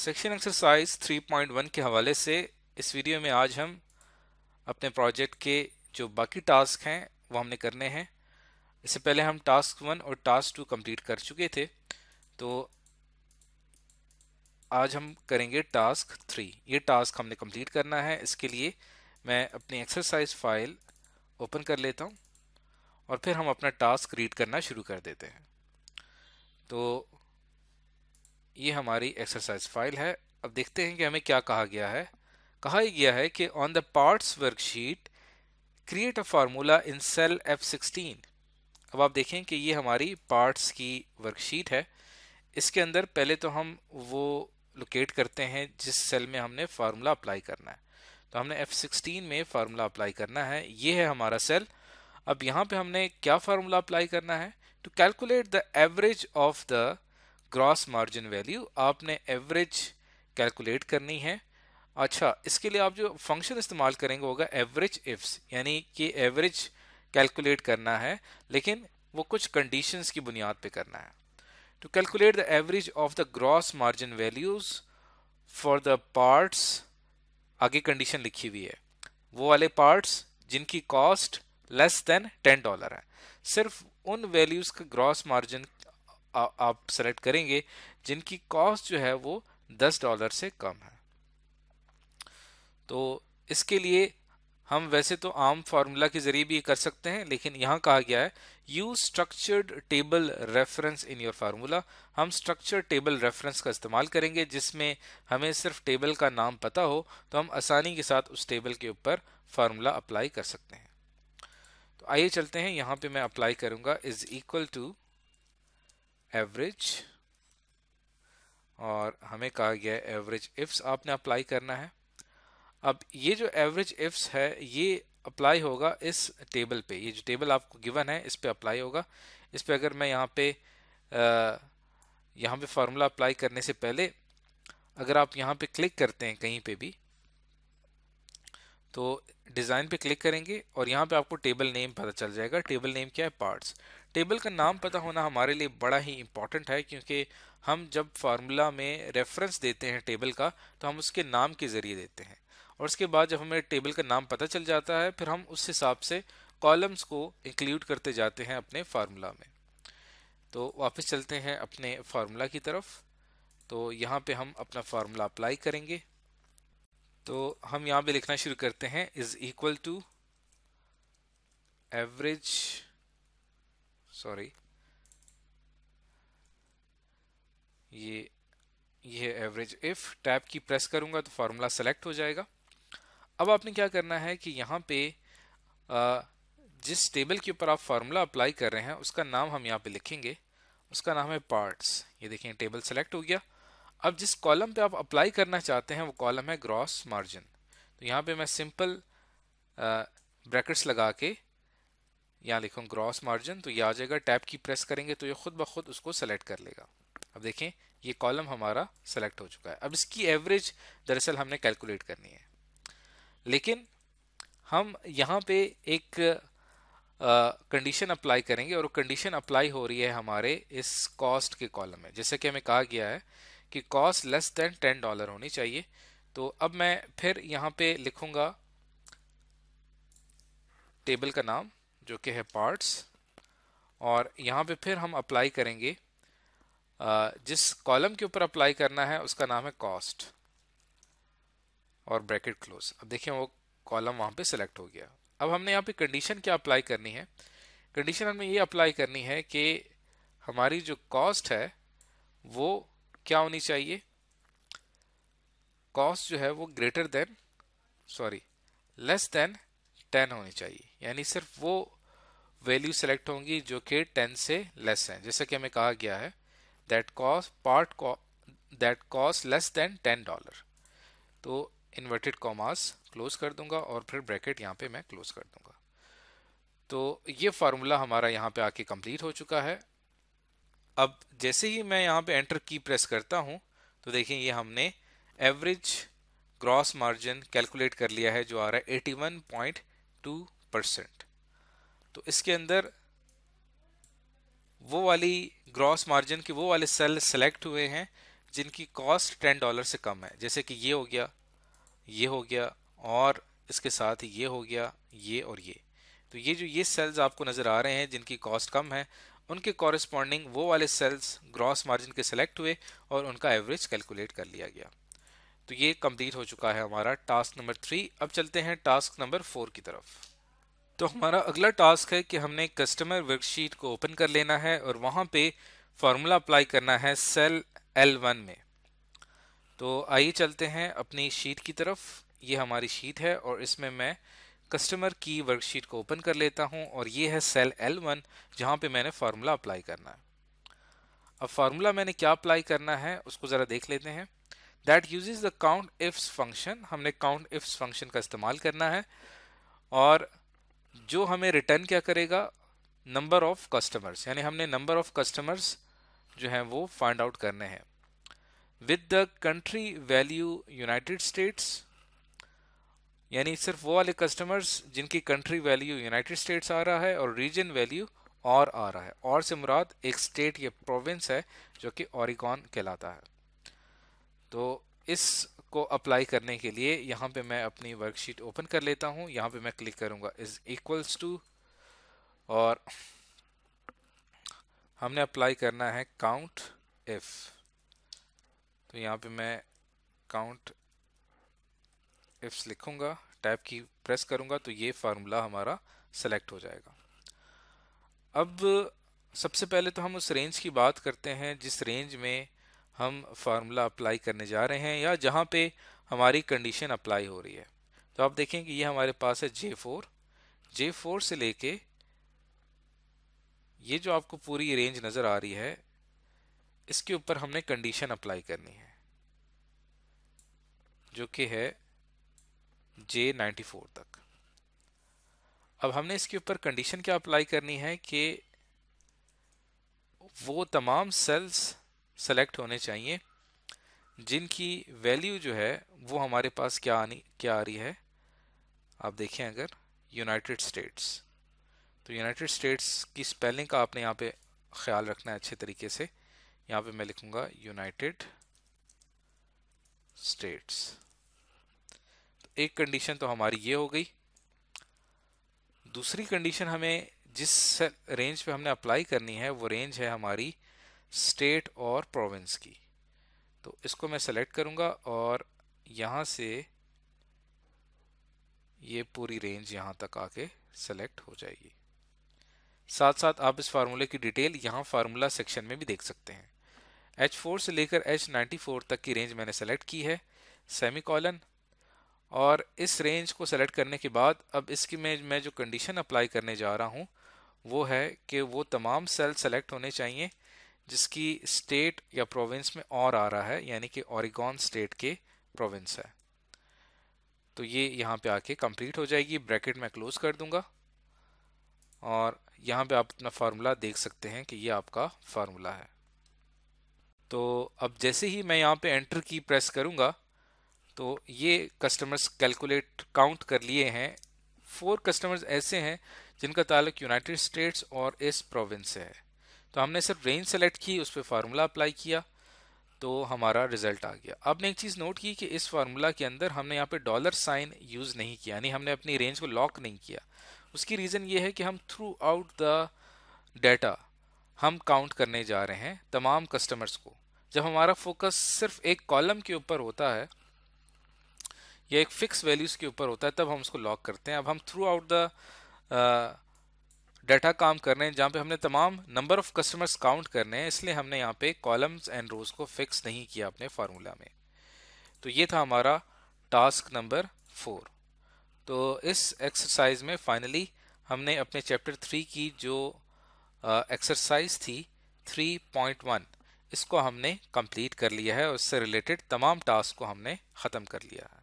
section exercise 3.1 के हवाले से इस वीडियो में आज हम अपने प्रोजेक्ट के जो बाकी टास्क हैं वो हमने करने हैं इससे पहले हम टास्क वन और टास्क टू कंप्लीट कर चुके थे तो आज हम करेंगे टास्क थ्री ये टास्क हमने कंप्लीट करना है इसके लिए मैं अपनी एक्सरसाइज फाइल ओपन कर लेता हूँ और फिर हम अपना टास्क रीड करना शुरू कर देते हैं तो ये हमारी एक्सरसाइज फाइल है अब देखते हैं कि हमें क्या कहा गया है कहा गया है कि on the parts worksheet create a formula in cell F sixteen अब आप देखें कि ये हमारी पार्ट्स की वर्कशीट है इसके अंदर पहले तो हम वो लोकेट करते हैं जिस सेल में हमने फार्मूला अप्लाई करना है तो हमने एफ सिक्सटीन में फार्मूला अप्लाई करना है ये है हमारा सेल अब यहाँ पे हमने क्या फार्मूला अप्लाई करना है to calculate the average of the gross margin value आपने एवरेज कैलकुलेट करनी है अच्छा इसके लिए आप जो फंक्शन इस्तेमाल करेंगे होगा एवरेज इफ्स यानी कि एवरेज कैलकुलेट करना है लेकिन वो कुछ कंडीशंस की बुनियाद पे करना है to calculate the average of the gross margin values for the parts आगे कंडीशन लिखी हुई है वो वाले पार्ट्स जिनकी cost less than ten dollar है सिर्फ उन वैल्यूज़ का ग्रॉस मार्जिन आप सेलेक्ट करेंगे जिनकी कॉस्ट जो है वो दस डॉलर से कम है तो इसके लिए हम वैसे तो आम फार्मूला के जरिए भी कर सकते हैं लेकिन यहाँ कहा गया है use structured table reference in your formula हम स्ट्रक्चर टेबल रेफरेंस का इस्तेमाल करेंगे जिसमें हमें सिर्फ टेबल का नाम पता हो तो हम आसानी के साथ उस टेबल के ऊपर फार्मूला अप्लाई कर सकते हैं तो आइए चलते हैं यहाँ पे मैं अप्लाई करूँगा इज इक्वल टू एवरेज और हमें कहा गया है एवरेज इफ्स आपने अप्लाई करना है अब ये जो एवरेज इफ्स है ये अप्लाई होगा इस टेबल पे ये जो टेबल आपको गिवन है इस पे अप्लाई होगा इस पे अगर मैं यहाँ पे यहाँ पे फार्मूला अप्लाई करने से पहले अगर आप यहाँ पे क्लिक करते हैं कहीं पे भी तो डिज़ाइन पे क्लिक करेंगे और यहाँ पे आपको टेबल नेम पता चल जाएगा टेबल नेम क्या है पार्ट्स टेबल का नाम पता होना हमारे लिए बड़ा ही इम्पॉर्टेंट है क्योंकि हम जब फार्मूला में रेफरेंस देते हैं टेबल का तो हम उसके नाम के ज़रिए देते हैं और उसके बाद जब हमें टेबल का नाम पता चल जाता है फिर हम उस हिसाब से कॉलम्स को इंक्लूड करते जाते हैं अपने फार्मूला में तो वापस चलते हैं अपने फार्मूला की तरफ तो यहाँ पे हम अपना फार्मूला अप्लाई करेंगे तो हम यहाँ पे लिखना शुरू करते हैं is equal to average sorry ये ये एवरेज इफ टैब की प्रेस करूंगा तो फार्मूला सेलेक्ट हो जाएगा अब आपने क्या करना है कि यहाँ पे जिस टेबल के ऊपर आप फार्मूला अप्लाई कर रहे हैं उसका नाम हम यहाँ पे लिखेंगे उसका नाम है पार्ट्स ये देखें टेबल सेलेक्ट हो गया अब जिस कॉलम पे आप अप्लाई करना चाहते हैं वो कॉलम है ग्रॉस मार्जिन तो यहाँ पे मैं सिंपल ब्रैकेट्स लगा के यहाँ लिखूँ ग्रॉस मार्जिन तो ये आ जाएगा टैब की प्रेस करेंगे तो ये खुद ब खुद उसको सेलेक्ट कर लेगा अब देखें ये कॉलम हमारा सेलेक्ट हो चुका है अब इसकी एवरेज दरअसल हमने कैलकुलेट करनी है लेकिन हम यहाँ पे एक कंडीशन अप्लाई करेंगे और कंडीशन अप्लाई हो रही है हमारे इस कॉस्ट के कॉलम में जैसे कि हमें कहा गया है कि cost less than ten dollar होनी चाहिए तो अब मैं फिर यहाँ पे लिखूँगा टेबल का नाम जो कि है पार्ट्स और यहाँ पे फिर हम अप्लाई करेंगे जिस कॉलम के ऊपर अप्लाई करना है उसका नाम है कॉस्ट और ब्रैकेट क्लोज अब देखिए वो कॉलम वहाँ पे सिलेक्ट हो गया अब हमने यहाँ पे कंडीशन क्या अप्लाई करनी है कंडीशन हमें ये अप्लाई करनी है कि हमारी जो कॉस्ट है वो क्या होनी चाहिए कॉस्ट जो है वो greater than sorry less than ten होनी चाहिए यानी सिर्फ वो वैल्यू सेलेक्ट होंगी जो कि टेन से लेस हैं जैसे कि हमें कहा गया है that cost part that cost less than ten dollar तो इन्वर्टेड कॉमास क्लोज कर दूंगा और फिर ब्रैकेट यहाँ पे मैं क्लोज कर दूंगा तो ये फार्मूला हमारा यहाँ पे आके कंप्लीट हो चुका है अब जैसे ही मैं यहाँ पे एंटर की प्रेस करता हूँ तो देखिए ये हमने एवरेज ग्रॉस मार्जिन कैलकुलेट कर लिया है जो आ रहा है eighty one point two percent तो इसके अंदर वो वाली ग्रॉस मार्जिन के वो वाले सेल सेलेक्ट हुए हैं जिनकी कॉस्ट टेन डॉलर से कम है जैसे कि ये हो गया ये हो गया और इसके साथ ये हो गया ये और ये तो ये जो ये सेल्स आपको नज़र आ रहे हैं जिनकी कॉस्ट कम है उनके कॉरेस्पॉन्डिंग वो वाले सेल्स ग्रॉस मार्जिन के सिलेक्ट हुए और उनका एवरेज कैलकुलेट कर लिया गया तो ये कंप्लीट हो चुका है हमारा टास्क नंबर थ्री अब चलते हैं टास्क नंबर फोर की तरफ तो हमारा अगला टास्क है कि हमने कस्टमर वर्कशीट को ओपन कर लेना है और वहाँ पे फार्मूला अप्लाई करना है सेल एल वन में तो आइए चलते हैं अपनी शीट की तरफ ये हमारी शीट है और इसमें मैं कस्टमर की वर्कशीट को ओपन कर लेता हूँ और ये है सेल एल वन जहाँ पर मैंने फार्मूला अप्लाई करना है अब फार्मूला मैंने क्या अप्लाई करना है उसको ज़रा देख लेते हैं that uses the count ifs function हमने काउंट इफ्स फंक्शन का इस्तेमाल करना है और जो हमें रिटर्न क्या करेगा नंबर ऑफ कस्टमर्स यानी हमने नंबर ऑफ कस्टमर्स जो हैं वो फाइंड आउट करने हैं with the country value United States यानी सिर्फ वो वाले कस्टमर्स जिनकी कंट्री वैल्यू यूनाइटेड स्टेट्स आ रहा है और रीजन वैल्यू और आ रहा है और से मुराद एक स्टेट या प्रोविंस है जो कि ऑरिकॉन कहलाता है तो इसको अप्लाई करने के लिए यहाँ पे मैं अपनी वर्कशीट ओपन कर लेता हूँ यहाँ पे मैं क्लिक करूँगा इज़ इक्वल्स टू और हमने अप्लाई करना है काउंट इफ़ तो यहाँ पे मैं काउंट इफ्स लिखूंगा टैब की प्रेस करूंगा तो ये फार्मूला हमारा सेलेक्ट हो जाएगा अब सबसे पहले तो हम उस रेंज की बात करते हैं जिस रेंज में हम फार्मूला अप्लाई करने जा रहे हैं या जहाँ पे हमारी कंडीशन अप्लाई हो रही है तो आप देखें कि ये हमारे पास है जे फोर जे फोर से लेके ये जो आपको पूरी रेंज नज़र आ रही है इसके ऊपर हमने कंडीशन अप्लाई करनी है जो कि है जे नाइन्टी फोर तक अब हमने इसके ऊपर कंडीशन क्या अप्लाई करनी है कि वो तमाम सेल्स सेलेक्ट होने चाहिए जिनकी वैल्यू जो है वो हमारे पास क्या आनी क्या आ रही है आप देखें अगर यूनाइटेड स्टेट्स तो यूनाइटेड स्टेट्स की स्पेलिंग का आपने यहाँ पे ख्याल रखना है अच्छे तरीके से यहाँ पे मैं लिखूँगा यूनाइटेड स्टेट्स एक कंडीशन तो हमारी ये हो गई दूसरी कंडीशन हमें जिस रेंज पे हमने अप्लाई करनी है वो रेंज है हमारी स्टेट और प्रोविंस की तो इसको मैं सेलेक्ट करूँगा और यहाँ से ये पूरी रेंज यहाँ तक आके सेलेक्ट हो जाएगी साथ साथ आप इस फार्मूले की डिटेल यहाँ फार्मूला सेक्शन में भी देख सकते हैं H4 से लेकर H94 तक की रेंज मैंने सेलेक्ट की है सेमी कॉलन और इस रेंज को सेलेक्ट करने के बाद अब इसकी में मैं जो कंडीशन अप्लाई करने जा रहा हूँ वो है कि वो तमाम सेल सेलेक्ट होने चाहिए जिसकी स्टेट या प्रोविंस में और आ रहा है यानी कि ओरिगॉन स्टेट के प्रोविंस है तो ये यहाँ पे आके कंप्लीट हो जाएगी ब्रैकेट मैं क्लोज कर दूंगा और यहाँ पे आप अपना फार्मूला देख सकते हैं कि ये आपका फार्मूला है तो अब जैसे ही मैं यहाँ पे एंटर की प्रेस करूँगा तो ये कस्टमर्स कैलकुलेट काउंट कर लिए हैं फोर कस्टमर्स ऐसे हैं जिनका ताल्लुक यूनाइटेड स्टेट्स और इस प्रोविंस से है तो हमने सिर्फ रेंज सेलेक्ट की उस पर फार्मूला अप्लाई किया तो हमारा रिजल्ट आ गया आपने एक चीज़ नोट की कि इस फार्मूला के अंदर हमने यहाँ पे डॉलर साइन यूज़ नहीं किया यानी हमने अपनी रेंज को लॉक नहीं किया उसकी रीज़न ये है कि हम थ्रू आउट द डेटा हम काउंट करने जा रहे हैं तमाम कस्टमर्स को जब हमारा फोकस सिर्फ एक कॉलम के ऊपर होता है या एक फिक्स वैल्यूज़ के ऊपर होता है तब हम उसको लॉक करते हैं अब हम थ्रू आउट द डाटा काम कर रहे हैं जहाँ पे हमने तमाम नंबर ऑफ़ कस्टमर्स काउंट करने हैं इसलिए हमने यहाँ पे कॉलम्स एंड रोज़ को फिक्स नहीं किया अपने फार्मूला में तो ये था हमारा टास्क नंबर फोर तो इस एक्सरसाइज में फाइनली हमने अपने चैप्टर थ्री की जो एक्सरसाइज uh, थी थ्री पॉइंट वन इसको हमने कंप्लीट कर लिया है और उससे रिलेटेड तमाम टास्क को हमने ख़त्म कर लिया है